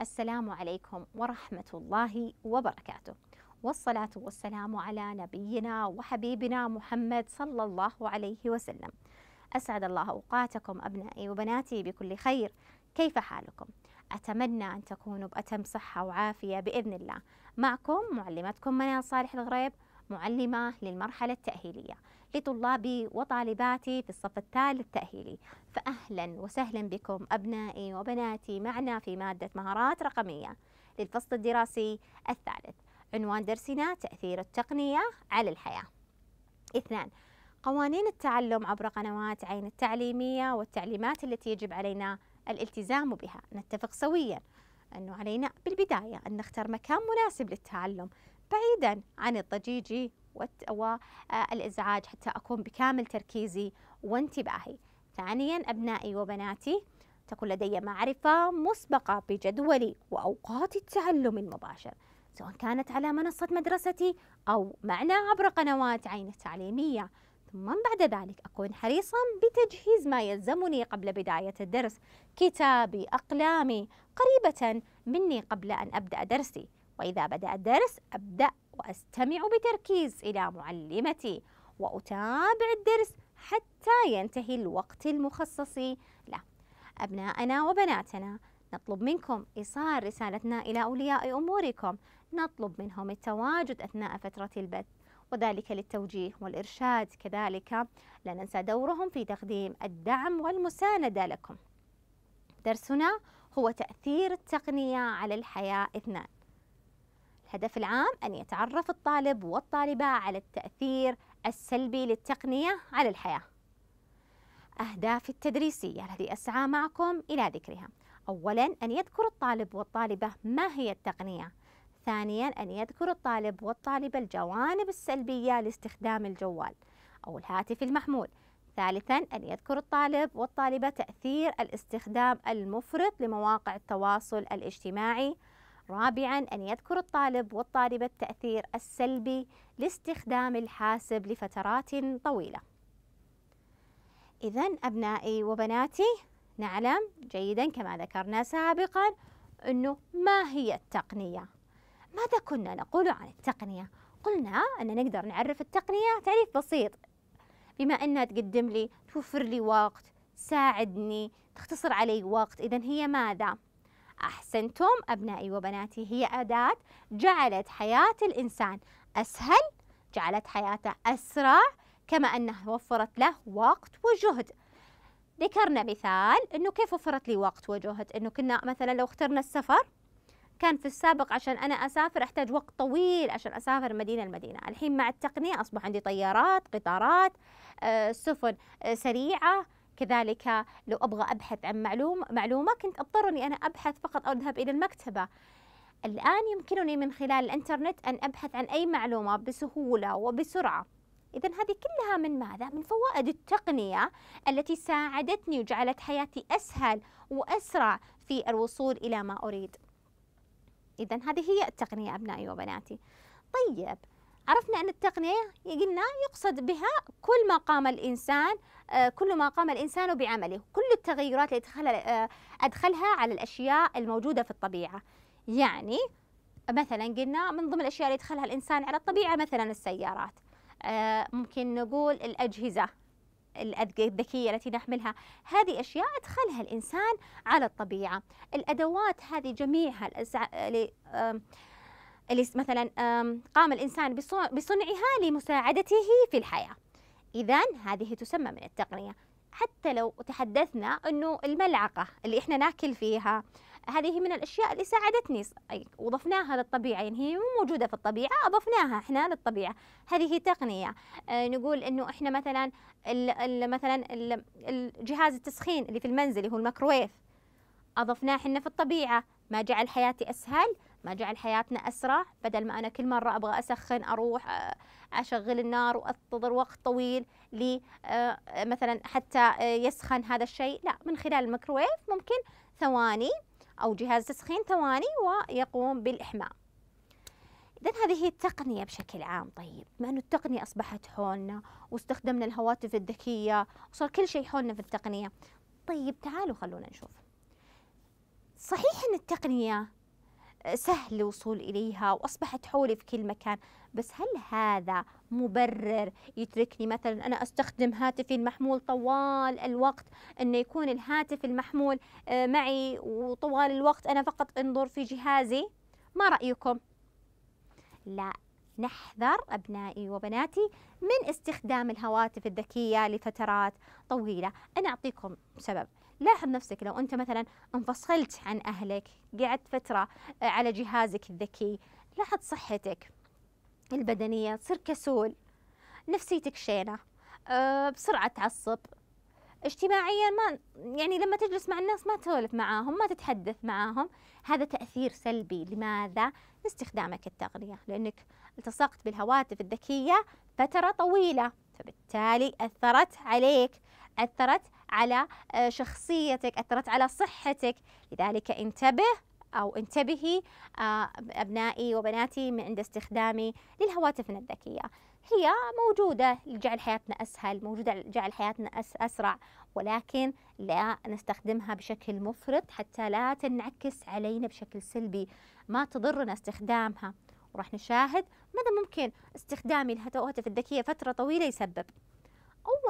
السلام عليكم ورحمة الله وبركاته والصلاة والسلام على نبينا وحبيبنا محمد صلى الله عليه وسلم أسعد الله أوقاتكم أبنائي وبناتي بكل خير كيف حالكم؟ أتمنى أن تكونوا بأتم صحة وعافية بإذن الله معكم معلمتكم منال صالح الغريب معلمة للمرحلة التأهيلية لطلابي وطالباتي في الصف الثالث التأهيلي فأهلا وسهلا بكم أبنائي وبناتي معنا في مادة مهارات رقمية للفصل الدراسي الثالث عنوان درسنا تأثير التقنية على الحياة اثنان قوانين التعلم عبر قنوات عين التعليمية والتعليمات التي يجب علينا الالتزام بها نتفق سويا أنه علينا بالبداية أن نختار مكان مناسب للتعلم بعيدا عن الضجيج والإزعاج حتى أكون بكامل تركيزي وانتباهي ثانيا أبنائي وبناتي تكون لدي معرفة مسبقة بجدولي وأوقات التعلم المباشر سواء كانت على منصة مدرستي أو معنا عبر قنوات عين التعليمية ثم بعد ذلك أكون حريصا بتجهيز ما يلزمني قبل بداية الدرس كتابي أقلامي قريبة مني قبل أن أبدأ درسي وإذا بدأ الدرس أبدأ وأستمع بتركيز إلى معلمتي وأتابع الدرس حتى ينتهي الوقت المخصص له أبناءنا وبناتنا نطلب منكم إيصال رسالتنا إلى أولياء أموركم نطلب منهم التواجد أثناء فترة البث وذلك للتوجيه والإرشاد كذلك لا ننسى دورهم في تقديم الدعم والمساندة لكم درسنا هو تأثير التقنية على الحياة اثنان الهدف العام أن يتعرف الطالب والطالبة على التأثير السلبي للتقنية على الحياة أهداف التدريسية التي أسعى معكم إلى ذكرها أولا أن يذكر الطالب والطالبة ما هي التقنية ثانيا أن يذكر الطالب والطالبة الجوانب السلبية لاستخدام الجوال أو الهاتف المحمول ثالثا أن يذكر الطالب والطالبة تأثير الاستخدام المفرط لمواقع التواصل الاجتماعي رابعا أن يذكر الطالب والطالبة التأثير السلبي لاستخدام الحاسب لفترات طويلة إذا أبنائي وبناتي نعلم جيدا كما ذكرنا سابقا أنه ما هي التقنية ماذا كنا نقول عن التقنية؟ قلنا أن نقدر نعرف التقنية تعريف بسيط بما أنها تقدم لي توفر لي وقت تساعدني تختصر علي وقت إذا هي ماذا؟ أحسنتم أبنائي وبناتي هي أداة جعلت حياة الإنسان أسهل جعلت حياته أسرع كما أنها وفرت له وقت وجهد ذكرنا مثال أنه كيف وفرت لي وقت وجهد أنه كنا مثلا لو اخترنا السفر كان في السابق عشان أنا أسافر أحتاج وقت طويل عشان أسافر مدينة لمدينة الحين مع التقنية أصبح عندي طيارات قطارات آه، سفن آه، سريعة كذلك لو أبغى أبحث عن معلوم معلومة كنت أضطر أني أنا أبحث فقط أو أذهب إلى المكتبة الآن يمكنني من خلال الإنترنت أن أبحث عن أي معلومة بسهولة وبسرعة إذا هذه كلها من ماذا؟ من فوائد التقنية التي ساعدتني وجعلت حياتي أسهل وأسرع في الوصول إلى ما أريد إذا هذه هي التقنية أبنائي وبناتي طيب عرفنا أن التقنية قلنا يقصد بها كل ما قام الإنسان آه، كل ما قام الإنسان بعمله كل التغيرات التي آه، أدخلها على الأشياء الموجودة في الطبيعة يعني مثلا قلنا من ضمن الأشياء اللي يدخلها الإنسان على الطبيعة مثلا السيارات آه، ممكن نقول الأجهزة الذكية التي نحملها هذه أشياء أدخلها الإنسان على الطبيعة الأدوات هذه جميعها مثلا قام الإنسان بصنعها لمساعدته في الحياة إذا هذه تسمى من التقنية حتى لو تحدثنا أنه الملعقة اللي إحنا ناكل فيها هذه من الأشياء اللي ساعدتني وضفناها للطبيعة يعني هي مو موجودة في الطبيعة أضفناها إحنا للطبيعة هذه تقنية آه نقول إنه إحنا مثلا مثلا جهاز التسخين اللي في المنزل اللي هو الميكروويف أضفناه إحنا في الطبيعة ما جعل حياتي أسهل ما جعل حياتنا أسرع بدل ما أنا كل مرة أبغى أسخن أروح آه، أشغل النار وأنتظر وقت طويل ل آه، مثلا حتى آه، يسخن هذا الشيء لا من خلال الميكروويف ممكن ثواني أو جهاز تسخين ثواني ويقوم بالإحماء إذا هذه هي التقنية بشكل عام طيب مع أنه التقنية أصبحت حولنا واستخدمنا الهواتف الذكية وصار كل شيء حولنا في التقنية طيب تعالوا خلونا نشوف صحيح أن التقنية سهل الوصول إليها وأصبحت حولي في كل مكان بس هل هذا مبرر يتركني مثلا أنا أستخدم هاتفي المحمول طوال الوقت أنه يكون الهاتف المحمول آه، معي وطوال الوقت أنا فقط أنظر في جهازي ما رأيكم؟ لا نحذر أبنائي وبناتي من استخدام الهواتف الذكية لفترات طويلة أنا أعطيكم سبب لاحظ نفسك لو أنت مثلا انفصلت عن أهلك قعدت فترة آه، على جهازك الذكي لاحظ صحتك البدنية تصير كسول نفسيتك شينة آه، بسرعة تعصب اجتماعيا ما يعني لما تجلس مع الناس ما تسولف معاهم ما تتحدث معاهم هذا تأثير سلبي لماذا؟ لاستخدامك التقنية لأنك التصقت بالهواتف الذكية فترة طويلة فبالتالي أثرت عليك أثرت على آه، شخصيتك أثرت على صحتك لذلك انتبه أو انتبهي آه، أبنائي وبناتي من عند استخدامي للهواتفنا الذكية هي موجودة لجعل حياتنا أسهل موجودة لجعل حياتنا أسرع ولكن لا نستخدمها بشكل مفرط حتى لا تنعكس علينا بشكل سلبي ما تضرنا استخدامها وراح نشاهد ماذا ممكن استخدامي الهواتف الذكية فترة طويلة يسبب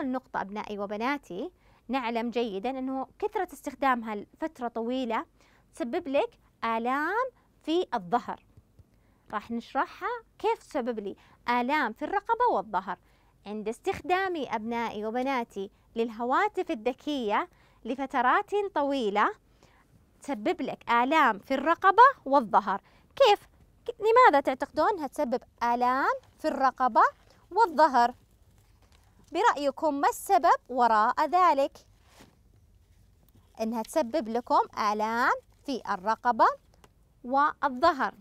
أول نقطة أبنائي وبناتي نعلم جيدا أنه كثرة استخدامها لفترة طويلة تسبب لك آلام في الظهر راح نشرحها كيف تسبب لي آلام في الرقبة والظهر عند استخدامي أبنائي وبناتي للهواتف الذكية لفترات طويلة تسبب لك آلام في الرقبة والظهر كيف؟ لماذا تعتقدون أنها تسبب آلام في الرقبة والظهر؟ برأيكم ما السبب وراء ذلك؟ إنها تسبب لكم آلام في الرقبة والظهر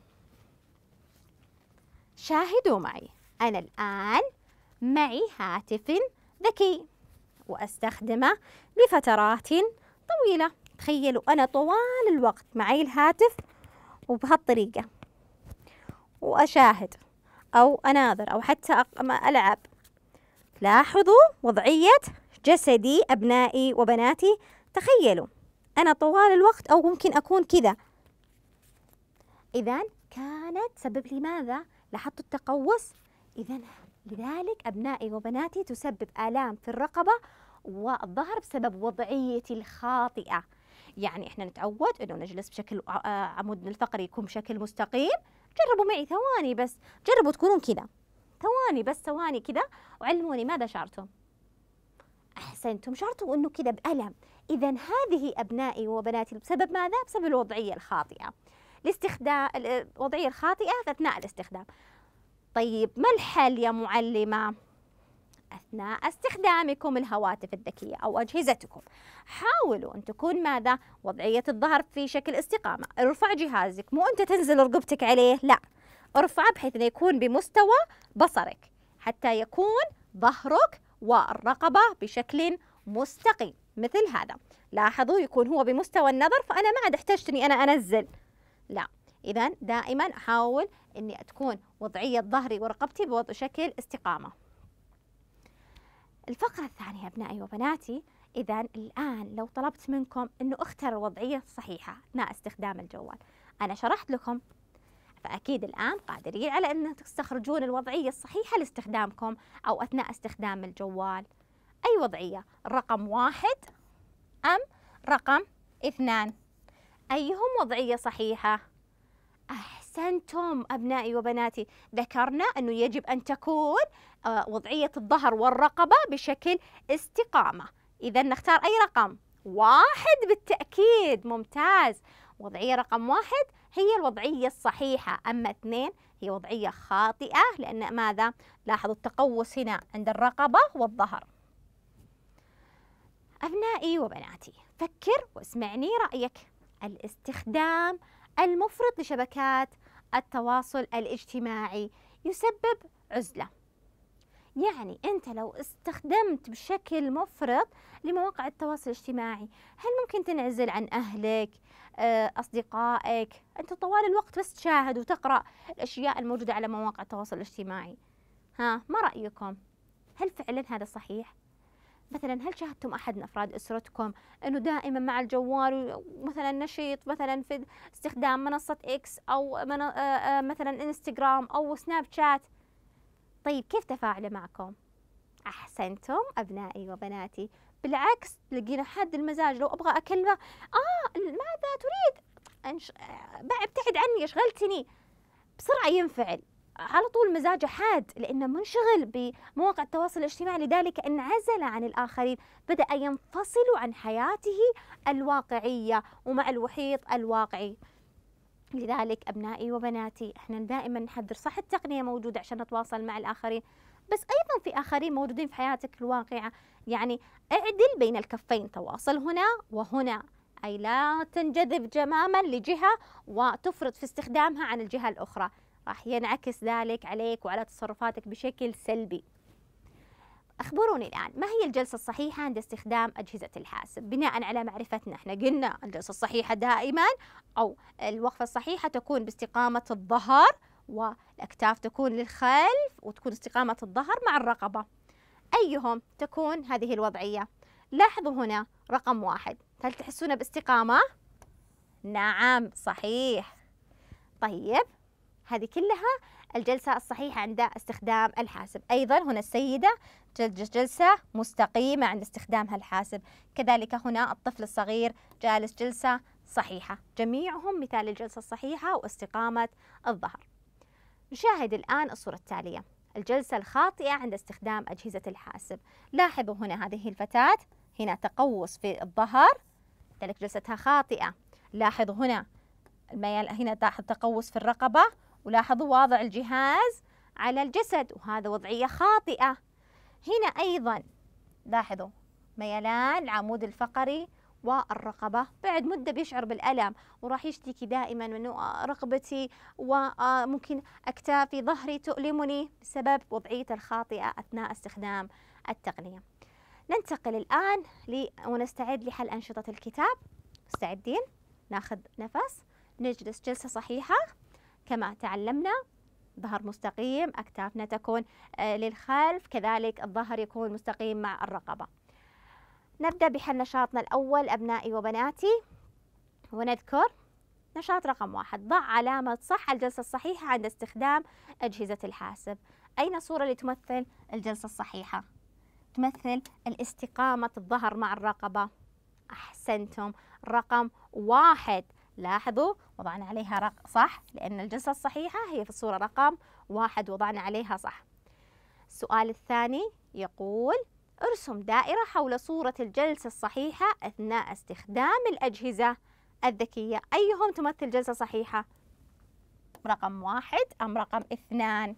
شاهدوا معي أنا الآن معي هاتف ذكي وأستخدمه لفترات طويلة تخيلوا أنا طوال الوقت معي الهاتف وبهالطريقة وأشاهد أو أناظر أو حتى ألعب لاحظوا وضعية جسدي أبنائي وبناتي تخيلوا أنا طوال الوقت أو ممكن أكون كذا إذا كانت تسبب لي ماذا؟ لاحظت التقوس إذا لذلك أبنائي وبناتي تسبب آلام في الرقبة والظهر بسبب وضعيتي الخاطئة يعني إحنا نتعود أنه نجلس بشكل آه، آه، عمود الفقري يكون بشكل مستقيم جربوا معي ثواني بس جربوا تكونون كذا ثواني بس ثواني كذا وعلموني ماذا شعرتم أحسنتم شعرتم أنه كذا بألم إذا هذه أبنائي وبناتي بسبب ماذا؟ بسبب الوضعية الخاطئة الاستخدام الوضعية الخاطئة في أثناء الاستخدام طيب ما الحل يا معلمة؟ أثناء استخدامكم الهواتف الذكية أو أجهزتكم حاولوا أن تكون ماذا؟ وضعية الظهر في شكل استقامة ارفع جهازك مو أنت تنزل رقبتك عليه لا ارفعه بحيث انه يكون بمستوى بصرك حتى يكون ظهرك والرقبة بشكل مستقيم مثل هذا لاحظوا يكون هو بمستوى النظر فأنا ما عاد احتجت أني أنا أنزل لا إذا دائما أحاول أني تكون وضعية ظهري ورقبتي بوضع شكل استقامة الفقرة الثانية أبنائي وبناتي إذا الآن لو طلبت منكم أنه اختاروا الوضعية الصحيحة أثناء استخدام الجوال أنا شرحت لكم فأكيد الآن قادرين على أن تستخرجون الوضعية الصحيحة لاستخدامكم أو أثناء استخدام الجوال أي وضعية رقم واحد أم رقم اثنان أيهم وضعية صحيحة؟ أحسنتم أبنائي وبناتي ذكرنا أنه يجب أن تكون آه، وضعية الظهر والرقبة بشكل استقامة إذا نختار أي رقم واحد بالتأكيد ممتاز وضعية رقم واحد هي الوضعية الصحيحة أما اثنين هي وضعية خاطئة لأن ماذا؟ لاحظوا التقوس هنا عند الرقبة والظهر أبنائي وبناتي فكر واسمعني رأيك الاستخدام المفرط لشبكات التواصل الاجتماعي يسبب عزله يعني أنت لو استخدمت بشكل مفرط لمواقع التواصل الاجتماعي هل ممكن تنعزل عن أهلك آه، أصدقائك أنت طوال الوقت بس تشاهد وتقرأ الأشياء الموجودة على مواقع التواصل الاجتماعي ها ما رأيكم هل فعلا هذا صحيح؟ مثلا هل شاهدتم احد من افراد اسرتكم انه دائما مع الجوال مثلا نشيط مثلا في استخدام منصه اكس او من آه، آه، مثلا انستغرام او سناب شات طيب كيف تفاعله معكم؟ أحسنتم أبنائي وبناتي بالعكس لقينا حد المزاج لو أبغى أكلمه آه ماذا تريد؟ أنش... ابتعد عني أشغلتني بسرعة ينفعل على طول مزاجه حاد لأنه منشغل بمواقع التواصل الاجتماعي لذلك انعزل عن الآخرين بدأ ينفصل عن حياته الواقعية ومع الوحيط الواقعي لذلك أبنائي وبناتي إحنا دائما نحذر صح التقنية موجودة عشان نتواصل مع الآخرين بس أيضا في آخرين موجودين في حياتك الواقعة يعني اعدل بين الكفين تواصل هنا وهنا أي لا تنجذب تماما لجهة وتفرط في استخدامها عن الجهة الأخرى راح ينعكس ذلك عليك وعلى تصرفاتك بشكل سلبي أخبروني الآن ما هي الجلسة الصحيحة عند استخدام أجهزة الحاسب بناء على معرفتنا احنا قلنا الجلسة الصحيحة دائما أو الوقفة الصحيحة تكون باستقامة الظهر والأكتاف تكون للخلف وتكون استقامة الظهر مع الرقبة أيهم تكون هذه الوضعية لاحظوا هنا رقم واحد هل تحسون باستقامة؟ نعم صحيح طيب هذه كلها الجلسة الصحيحة عند استخدام الحاسب أيضا هنا السيدة جلسة مستقيمة عند استخدامها الحاسب كذلك هنا الطفل الصغير جالس جلسة صحيحة جميعهم مثال الجلسة الصحيحة واستقامة الظهر نشاهد الآن الصورة التالية الجلسة الخاطئة عند استخدام أجهزة الحاسب لاحظوا هنا هذه الفتاة هنا تقوس في الظهر ذلك جلستها خاطئة لاحظوا هنا الميال هنا تلاحظ تقوس في الرقبة ولاحظوا واضع الجهاز على الجسد وهذا وضعية خاطئة هنا أيضا لاحظوا ميلان العمود الفقري والرقبة بعد مدة بيشعر بالألم وراح يشتكي دائما من رقبتي وممكن أكتافي ظهري تؤلمني بسبب وضعيته الخاطئة أثناء استخدام التقنية ننتقل الآن ونستعد لحل أنشطة الكتاب مستعدين؟ ناخذ نفس نجلس جلسة صحيحة كما تعلمنا ظهر مستقيم أكتافنا تكون آه، للخلف كذلك الظهر يكون مستقيم مع الرقبة نبدأ بحل نشاطنا الأول أبنائي وبناتي ونذكر نشاط رقم واحد ضع علامة صح الجلسة الصحيحة عند استخدام أجهزة الحاسب أين الصورة اللي تمثل الجلسة الصحيحة؟ تمثل الاستقامة الظهر مع الرقبة أحسنتم رقم واحد لاحظوا وضعنا عليها رق صح لأن الجلسة الصحيحة هي في الصورة رقم واحد وضعنا عليها صح السؤال الثاني يقول ارسم دائرة حول صورة الجلسة الصحيحة أثناء استخدام الأجهزة الذكية أيهم تمثل جلسة صحيحة؟ رقم واحد أم رقم اثنان؟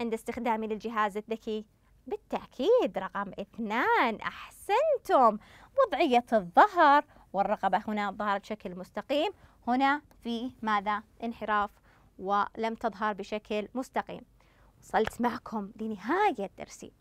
عند استخدامي للجهاز الذكي بالتأكيد رقم اثنان أحسنتم وضعية الظهر والرقبة هنا ظهرت بشكل مستقيم هنا في ماذا انحراف ولم تظهر بشكل مستقيم وصلت معكم لنهاية درسي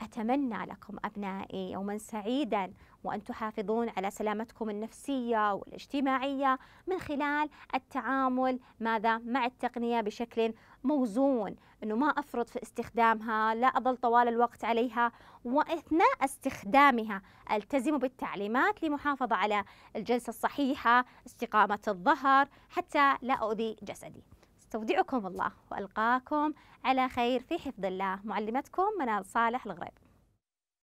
أتمنى لكم أبنائي يوما سعيدا وأن تحافظون على سلامتكم النفسية والاجتماعية من خلال التعامل ماذا مع التقنية بشكل موزون أنه ما أفرط في استخدامها لا أظل طوال الوقت عليها وأثناء استخدامها ألتزم بالتعليمات لمحافظة على الجلسة الصحيحة استقامة الظهر حتى لا أؤذي جسدي استودعكم الله وألقاكم على خير في حفظ الله معلمتكم منال صالح الغريب